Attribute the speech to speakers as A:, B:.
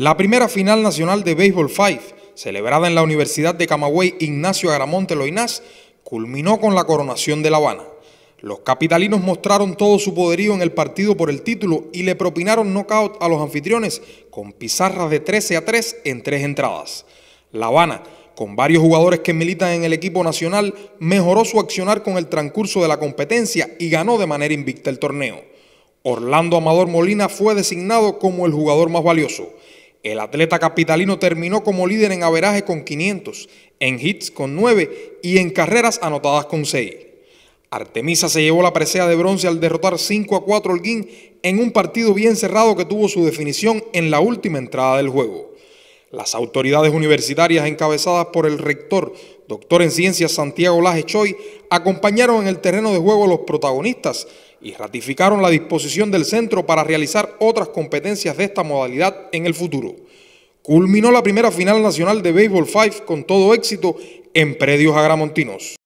A: La primera final nacional de Béisbol 5, celebrada en la Universidad de Camagüey Ignacio Agramonte Loinás, culminó con la coronación de La Habana. Los capitalinos mostraron todo su poderío en el partido por el título y le propinaron knockout a los anfitriones con pizarras de 13 a 3 en tres entradas. La Habana, con varios jugadores que militan en el equipo nacional, mejoró su accionar con el transcurso de la competencia y ganó de manera invicta el torneo. Orlando Amador Molina fue designado como el jugador más valioso. El atleta capitalino terminó como líder en averaje con 500, en hits con 9 y en carreras anotadas con 6. Artemisa se llevó la presea de bronce al derrotar 5 a 4 al Guin en un partido bien cerrado que tuvo su definición en la última entrada del juego. Las autoridades universitarias encabezadas por el rector, doctor en ciencias Santiago Laje Choi, acompañaron en el terreno de juego a los protagonistas y ratificaron la disposición del centro para realizar otras competencias de esta modalidad en el futuro. Culminó la primera final nacional de Béisbol Five con todo éxito en predios agramontinos.